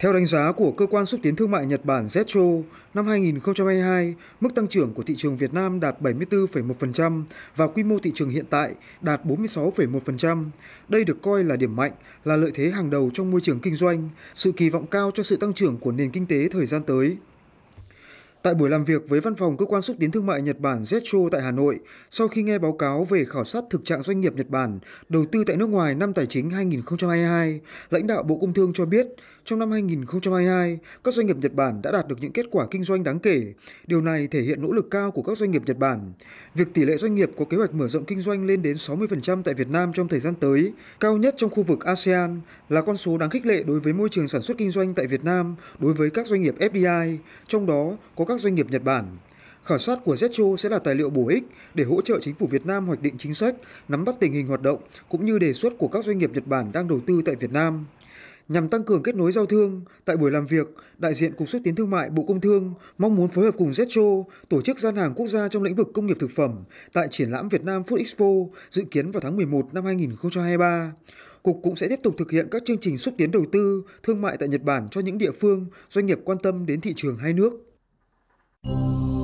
Theo đánh giá của Cơ quan Xúc tiến Thương mại Nhật Bản Zetro, năm 2022, mức tăng trưởng của thị trường Việt Nam đạt 74,1% và quy mô thị trường hiện tại đạt 46,1%. Đây được coi là điểm mạnh, là lợi thế hàng đầu trong môi trường kinh doanh, sự kỳ vọng cao cho sự tăng trưởng của nền kinh tế thời gian tới. Tại buổi làm việc với Văn phòng Cơ quan xúc tiến thương mại Nhật Bản Zetro tại Hà Nội, sau khi nghe báo cáo về khảo sát thực trạng doanh nghiệp Nhật Bản đầu tư tại nước ngoài năm tài chính 2022, lãnh đạo Bộ Công Thương cho biết, trong năm 2022, các doanh nghiệp Nhật Bản đã đạt được những kết quả kinh doanh đáng kể. Điều này thể hiện nỗ lực cao của các doanh nghiệp Nhật Bản. Việc tỷ lệ doanh nghiệp có kế hoạch mở rộng kinh doanh lên đến 60% tại Việt Nam trong thời gian tới, cao nhất trong khu vực ASEAN là con số đáng khích lệ đối với môi trường sản xuất kinh doanh tại Việt Nam đối với các doanh nghiệp FDI, trong đó có các doanh nghiệp Nhật Bản. Khảo sát của Zetcho sẽ là tài liệu bổ ích để hỗ trợ chính phủ Việt Nam hoạch định chính sách, nắm bắt tình hình hoạt động cũng như đề xuất của các doanh nghiệp Nhật Bản đang đầu tư tại Việt Nam. Nhằm tăng cường kết nối giao thương, tại buổi làm việc, đại diện Cục xúc tiến thương mại Bộ Công Thương mong muốn phối hợp cùng Zetcho tổ chức gian hàng quốc gia trong lĩnh vực công nghiệp thực phẩm tại triển lãm Việt Nam Food Expo dự kiến vào tháng 11 năm 2023. Cục cũng sẽ tiếp tục thực hiện các chương trình xúc tiến đầu tư, thương mại tại Nhật Bản cho những địa phương, doanh nghiệp quan tâm đến thị trường hai nước. Oh.